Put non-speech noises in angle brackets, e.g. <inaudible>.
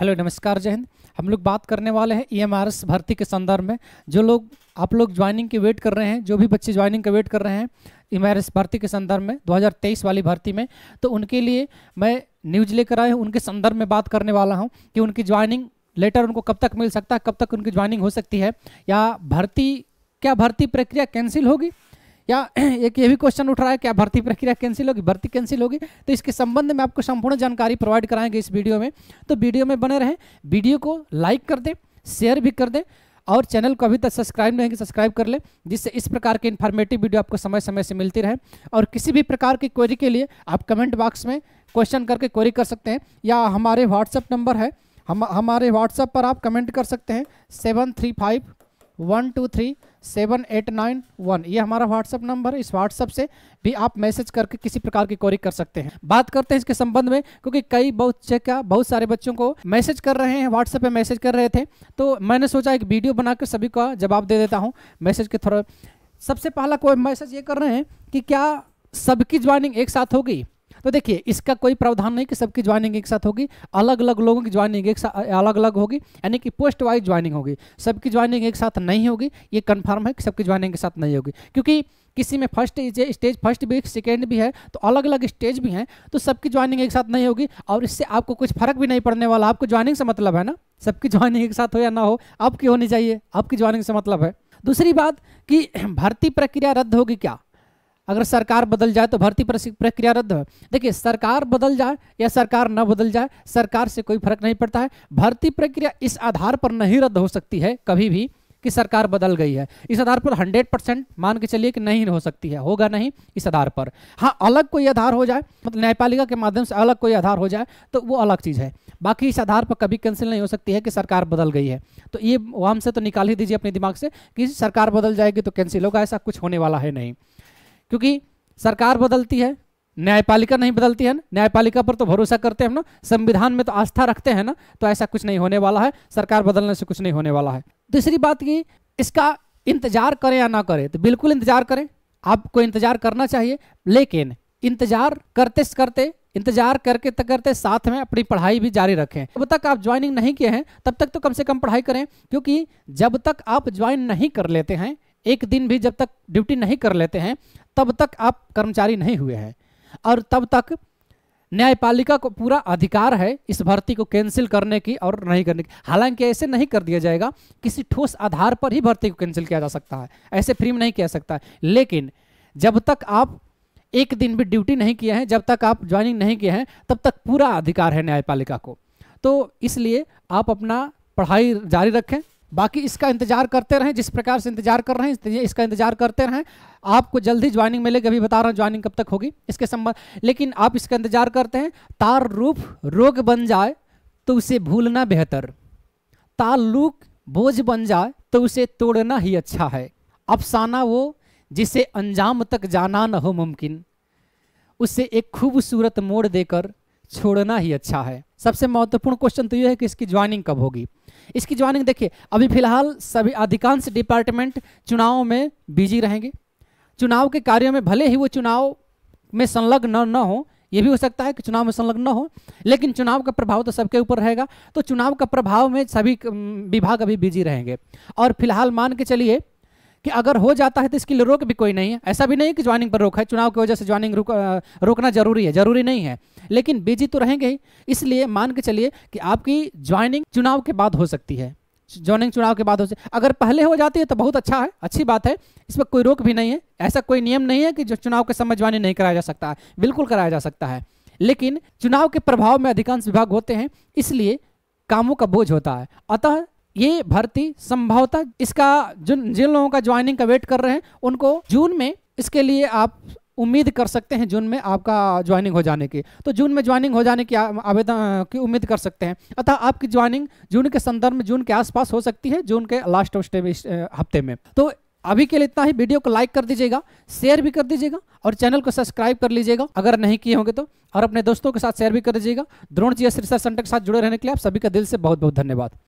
hello नमस्कार जय हिंद हम लोग बात करने वाले हैं ईएमआरएस e भर्ती के संदर्भ में जो लोग आप लोग ज्वाइनिंग की वेट कर रहे हैं जो भी बच्चे ज्वाइनिंग का वेट कर रहे हैं ईएमआरएस e भर्ती के संदर्भ में 2023 वाली भर्ती में तो उनके लिए मैं न्यूज लेकर आए हूँ उनके संदर्भ में बात करने वाला हूँ कि उनकी ज्वाइनिंग लेटर उनको कब तक मिल सकता है कब तक उनकी ज्वाइनिंग हो सकती है या भर्ती क्या भर्ती प्रक्रिया कैंसिल होगी या <clears throat> एक ये भी क्वेश्चन उठ रहा है क्या भर्ती प्रक्रिया कैंसिल होगी भर्ती कैंसिल होगी तो इसके संबंध में आपको संपूर्ण जानकारी प्रोवाइड कराएंगे इस वीडियो में तो वीडियो में बने रहें वीडियो को लाइक कर दें शेयर भी कर दें और चैनल को अभी तक सब्सक्राइब नहीं है सब्सक्राइब कर लें जिससे इस प्रकार के इन्फॉर्मेटिव वीडियो आपको समय समय से मिलती रहे और किसी भी प्रकार की क्वेरी के लिए आप कमेंट बॉक्स में क्वेश्चन करके क्वेरी कर सकते हैं या हमारे व्हाट्सअप नंबर है हम हमारे व्हाट्सएप पर आप कमेंट कर सकते हैं seven three five one two three seven eight nine one ये हमारा व्हाट्सअप नंबर है इस व्हाट्सअप से भी आप मैसेज करके किसी प्रकार की क्वेरी कर सकते हैं बात करते हैं इसके संबंध में क्योंकि कई बच्चे क्या बहुत सारे बच्चों को मैसेज कर रहे हैं व्हाट्सएप पे मैसेज कर रहे थे तो मैंने सोचा एक वीडियो बनाकर सभी का जवाब दे देता हूँ मैसेज के थ्रो सबसे पहला कोई मैसेज ये कर रहे हैं कि क्या सबकी ज्वाइनिंग एक साथ होगी तो देखिए इसका कोई प्रावधान नहीं कि सबकी ज्वाइनिंग एक साथ होगी अलग अलग लोगों की ज्वाइनिंग एक साथ अलग अलग होगी यानी कि पोस्ट वाइज ज्वाइनिंग होगी सबकी ज्वाइनिंग एक साथ नहीं होगी ये कन्फर्म है कि सबकी ज्वाइनिंग के साथ नहीं होगी क्योंकि किसी में फर्स्ट स्टेज फर्स्ट भी सेकेंड भी है तो अलग अलग स्टेज भी हैं तो सबकी ज्वाइनिंग एक साथ नहीं होगी और इससे आपको कुछ फर्क भी नहीं पड़ने वाला आपको ज्वाइनिंग से मतलब है ना सबकी ज्वाइनिंग एक साथ हो या ना हो आपकी होनी चाहिए आपकी ज्वाइनिंग से मतलब है दूसरी बात कि <clears throat> भर्ती प्रक्रिया रद्द होगी क्या अगर सरकार बदल जाए तो भर्ती प्रक्रिया रद्द हो देखिए सरकार बदल जाए या सरकार न बदल जाए सरकार से कोई फर्क नहीं पड़ता है भर्ती प्रक्रिया इस आधार पर नहीं रद्द हो सकती है कभी भी कि सरकार बदल गई है इस आधार पर 100 परसेंट मान के चलिए कि नहीं हो सकती है होगा नहीं इस आधार पर हाँ अलग कोई आधार हो जाए मतलब न्यायपालिका के माध्यम से अलग कोई आधार हो जाए तो वो अलग चीज़ है बाकी इस आधार पर कभी कैंसिल नहीं हो सकती है कि सरकार बदल गई है तो ये वो से तो निकाल ही दीजिए अपने दिमाग से कि सरकार बदल जाएगी तो कैंसिल होगा ऐसा कुछ होने वाला है नहीं क्योंकि सरकार बदलती है न्यायपालिका नहीं बदलती है ना न्यायपालिका पर तो भरोसा करते हैं ना संविधान में तो आस्था रखते हैं ना तो ऐसा कुछ नहीं होने वाला है सरकार बदलने से कुछ नहीं होने वाला है दूसरी बात की इसका इंतजार करें या ना करें तो बिल्कुल इंतजार करें आपको इंतजार करना चाहिए लेकिन इंतजार करते करते इंतजार करके तक करते साथ में अपनी पढ़ाई भी जारी रखें जब तक आप ज्वाइनिंग नहीं किए हैं तब तक तो कम से कम पढ़ाई करें क्योंकि जब तक आप ज्वाइन नहीं कर लेते हैं एक दिन भी जब तक ड्यूटी नहीं कर लेते हैं तब तक आप कर्मचारी नहीं हुए हैं और तब तक न्यायपालिका को पूरा अधिकार है इस भर्ती को कैंसिल करने की और नहीं करने की हालांकि ऐसे नहीं कर दिया जाएगा किसी ठोस आधार पर ही भर्ती को कैंसिल किया जा सकता है ऐसे फ्री में नहीं किया सकता है लेकिन जब तक आप एक दिन भी ड्यूटी नहीं किए हैं जब तक आप ज्वाइनिंग नहीं किए हैं तब तक पूरा अधिकार है न्यायपालिका को तो इसलिए आप अपना पढ़ाई जारी रखें बाकी इसका इंतजार करते रहें जिस प्रकार से इंतजार कर रहे हैं इसका इंतजार करते रहें आपको जल्द ही ज्वाइनिंग मिलेगी अभी बता रहा हूँ ज्वाइनिंग कब तक होगी इसके संबंध लेकिन आप इसका इंतजार करते हैं तार रूप रोग बन जाए तो उसे भूलना बेहतर ताल्लुक बोझ बन जाए तो उसे तोड़ना ही अच्छा है अफसाना वो जिसे अंजाम तक जाना न हो मुमकिन उसे एक खूबसूरत मोड़ देकर छोड़ना ही अच्छा है सबसे महत्वपूर्ण क्वेश्चन तो ये है कि इसकी ज्वाइनिंग कब होगी इसकी ज्वाइनिंग देखिए अभी फिलहाल सभी अधिकांश डिपार्टमेंट चुनाव में बिजी रहेंगे चुनाव के कार्यों में भले ही वो चुनाव में संलग्न न हो ये भी हो सकता है कि चुनाव में संलग्न न हो लेकिन चुनाव का प्रभाव तो सबके ऊपर रहेगा तो चुनाव का प्रभाव में सभी विभाग अभी बिजी रहेंगे और फिलहाल मान के चलिए कि अगर हो जाता है तो इसके लिए रोक भी कोई नहीं है ऐसा भी नहीं है कि ज्वाइनिंग पर रोक है चुनाव की वजह से ज्वाइनिंग रुक रोकना जरूरी है जरूरी नहीं है लेकिन बिजी तो रहेंगे ही इसलिए मान के चलिए कि आपकी ज्वाइनिंग चुनाव के बाद हो सकती है ज्वाइनिंग चुनाव के बाद हो सकती अगर पहले हो जाती है तो बहुत अच्छा है अच्छी बात है इस पर कोई रोक भी नहीं है ऐसा कोई नियम नहीं है कि जो चुनाव के समय ज्वाइनिंग नहीं कराया जा सकता है बिल्कुल कराया जा सकता है लेकिन चुनाव के प्रभाव में अधिकांश विभाग होते हैं इसलिए कामों का बोझ होता है अतः ये भर्ती संभवतः इसका जिन जिन लोगों का ज्वाइनिंग का वेट कर रहे हैं उनको जून में इसके लिए आप उम्मीद कर सकते हैं जून में आपका ज्वाइनिंग हो जाने की तो जून में ज्वाइनिंग हो जाने की आवेदन की उम्मीद कर सकते हैं अतः आपकी ज्वाइनिंग जून के संदर्भ में जून के आसपास हो सकती है जून के लास्ट हफ्ते में तो अभी के लिए इतना ही वीडियो को लाइक कर दीजिएगा शेयर भी कर दीजिएगा और चैनल को सब्सक्राइब कर लीजिएगा अगर नहीं किए होंगे तो और अपने दोस्तों के साथ शेयर भी कर दीजिएगा Drona G S research centre के साथ जुड़े रहने के लिए आप सभी का दिल से बहुत बहुत धन्यवाद